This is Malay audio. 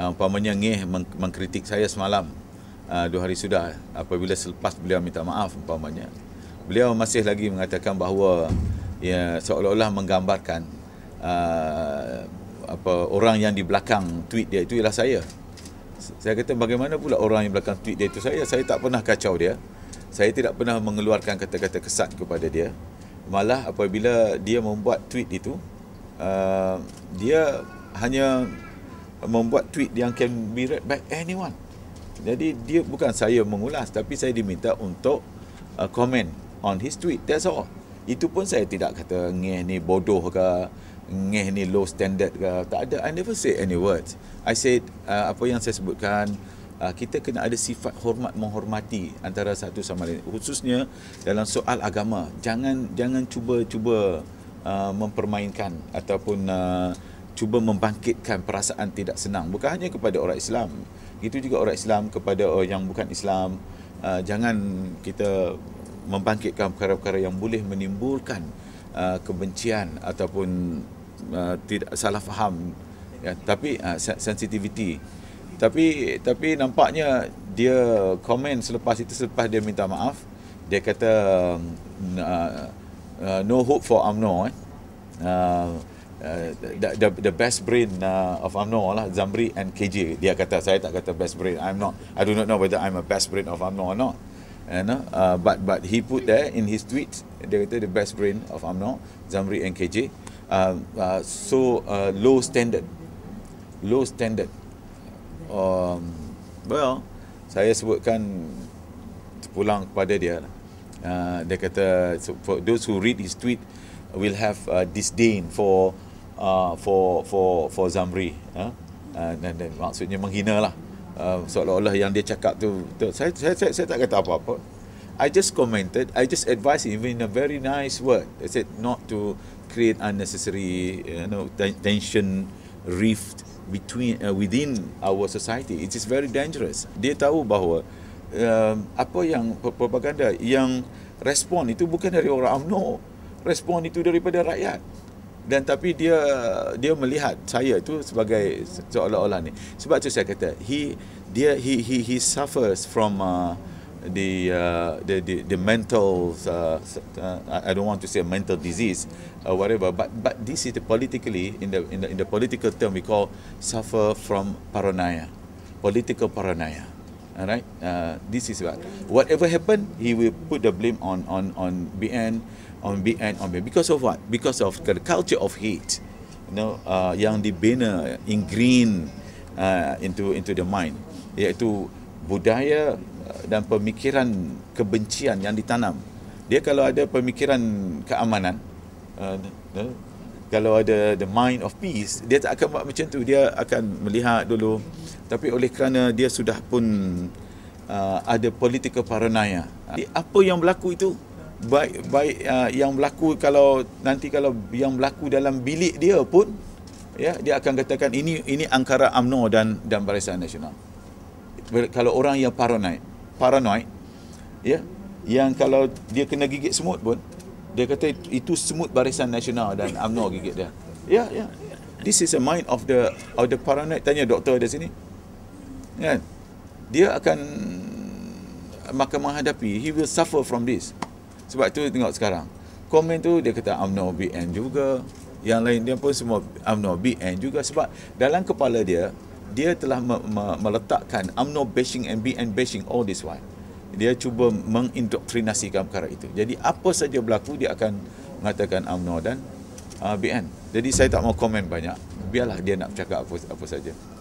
Ah, umpamanya ngeh meng- mengkritik saya semalam uh, dua hari sudah apabila selepas beliau minta maaf umpamanya beliau masih lagi mengatakan bahawa ya seolah-olah menggambarkan uh, apa orang yang di belakang tweet dia itu ialah saya saya kata bagaimana pula orang yang belakang tweet dia itu saya saya tak pernah kacau dia saya tidak pernah mengeluarkan kata-kata kesat kepada dia malah apabila dia membuat tweet itu uh, dia hanya membuat tweet yang can be read by anyone. Jadi dia bukan saya mengulas tapi saya diminta untuk uh, comment on his tweet. That's all. Itu pun saya tidak kata ngeh ni bodoh ke, ngeh ni low standard ke. Tak ada. I never say any words. I said uh, apa yang saya sebutkan uh, kita kena ada sifat hormat menghormati antara satu sama lain khususnya dalam soal agama. Jangan jangan cuba-cuba uh, mempermainkan ataupun uh, cuba membangkitkan perasaan tidak senang bukan hanya kepada orang Islam itu juga orang Islam kepada orang yang bukan Islam uh, jangan kita membangkitkan perkara-perkara yang boleh menimbulkan uh, kebencian ataupun uh, tidak salah faham ya tapi uh, sensitivity tapi tapi nampaknya dia komen selepas itu selepas dia minta maaf dia kata uh, uh, no hope for amno eh uh, Uh, the, the, the best brain uh, of UMNO lah Zamri and KJ dia kata saya tak kata best brain I'm not I do not know whether I'm a best brain of UMNO or not you know uh, but but he put there in his tweet dia kata the best brain of UMNO Zamri and KJ uh, uh, so uh, low standard low standard um, well saya sebutkan pulang kepada dia lah. Uh, dia kata so for those who read his tweet will have uh, disdain for Ah, for for for Zamri uh, dan, dan maksudnya menghina lah uh, seolah-olah yang dia cakap tu, tu saya, saya, saya, saya tak kata apa-apa I just commented I just advised him in a very nice word I said not to create unnecessary you know tension rift between uh, within our society it is very dangerous dia tahu bahawa uh, apa yang propaganda yang respon itu bukan dari orang UMNO respon itu daripada rakyat dan tapi dia dia melihat saya itu sebagai seolah-olah ni sebab tu saya kata he dia he he he suffers from uh, the, uh, the the the mental uh, uh I don't want to say mental disease or uh, whatever but but this is the politically in the in the in the political term we call suffer from paranoia political paranoia alright uh, this is what whatever happen he will put the blame on on on BN on be and on be because of what because of the culture of hate you know uh, yang dibina ingrained uh, into into the mind iaitu budaya uh, dan pemikiran kebencian yang ditanam dia kalau ada pemikiran keamanan uh, kalau ada the mind of peace dia tak akan buat macam tu dia akan melihat dulu tapi oleh kerana dia sudah pun uh, ada political paranoia apa yang berlaku itu baik baik uh, yang berlaku kalau nanti kalau yang berlaku dalam bilik dia pun ya dia akan katakan ini ini angkara amno dan dan Barisan Nasional. Kalau orang yang paranoid, paranoid ya yang kalau dia kena gigit semut pun dia kata itu semut Barisan Nasional dan amno gigit dia. Ya ya. This is a mind of the of the paranoid tanya doktor di sini. Ya. Dia akan maka menghadapi he will suffer from this sebab tu tengok sekarang. Komen tu dia kata UMNO BN juga. Yang lain dia pun semua UMNO BN juga. Sebab dalam kepala dia, dia telah me- me- meletakkan UMNO bashing and BN bashing all this one Dia cuba mengindoktrinasikan perkara itu. Jadi apa saja berlaku, dia akan mengatakan UMNO dan uh, BN. Jadi saya tak mau komen banyak. Biarlah dia nak cakap apa, apa saja.